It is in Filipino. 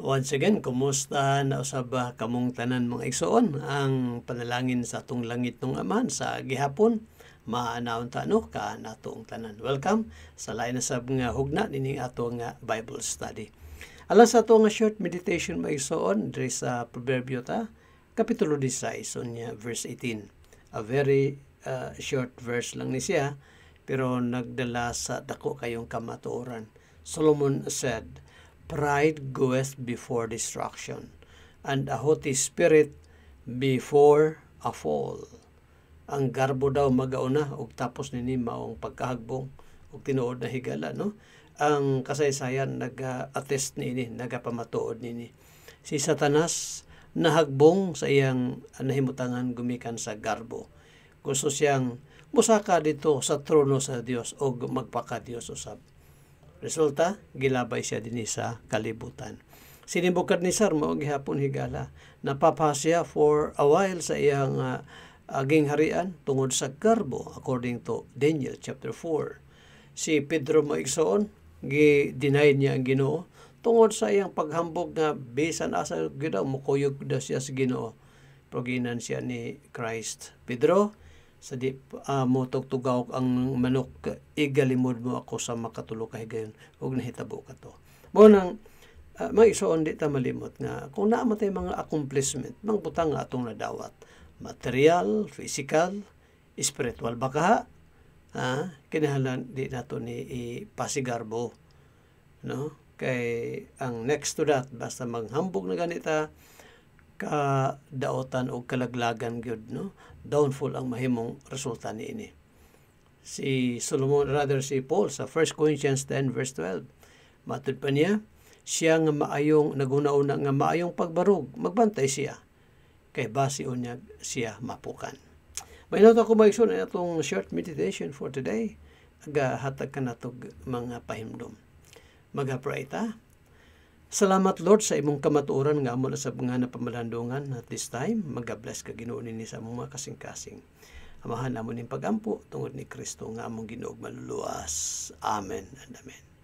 Once again, kumusta na usaba kamong tanan mga igsoon ang panalangin sa atong langit ng Aman sa gihapon maanaon tano ka natong tanan. Welcome sa lain na sab nga hugna nining atong Bible study. Alas sa atong short meditation mga igsoon diri sa Proverbio ta kapitulo 16 unya verse 18. A very uh, short verse lang ni siya pero nagdala sa dako kayong kamatuoran. Solomon said, Pride goeth before destruction, and a haughty spirit before a fall. Ang garbo daw magauna, ug tapos nini maong pagkahagbong, ug tinuod na higala, no? Ang kasaysayan naga-attest nini, nagapamatuod nini. Si Satanas, nahagbong sa iyang nahimutangan gumikan sa garbo. Gusto siyang musaka dito sa trono sa Dios o magpaka Dios usab. Resulta, gilabay siya din sa kalibutan. Si Nebuchadnezzar mao gihapon higala napapasya for a while sa iyang uh, aging harian tungod sa karbo according to Daniel chapter 4. Si Pedro mo igsoon gi-deny niya ang Ginoo tungod sa iyang paghambog nga bisan asa gyud kuyog da siya sa Ginoo. Proginan siya ni Christ. Pedro, sa di uh, mo tugtugaw ang manok igalimod eh, mo ako sa makatulog kay gayon ug nahitabo ka to mo nang uh, ah, mga isuon di ta malimot nga kung naa matay mga accomplishment mga butang atong nadawat material physical spiritual baka ha kinahanglan di nato ni ipasigarbo no kay ang next to that basta manghambog na ganita kadaotan o kalaglagan gyud no downfall ang mahimong resulta niini si Solomon rather si Paul sa 1 Corinthians 10 verse 12 matud pa niya siya nga maayong nagunauna nga maayong pagbarug magbantay siya kay base unya siya mapukan may nota ko maigsoon ang atong short meditation for today agahatag ka natog mga pahimdom magapray ta Salamat Lord sa imong kamatuoran nga amo sa mga napamalandungan at this time. Magabless ka Ginoo ni sa among mga kasing-kasing. Amahan namo ning pagampo tungod ni Kristo nga among Ginoog maluluwas. Amen and amen.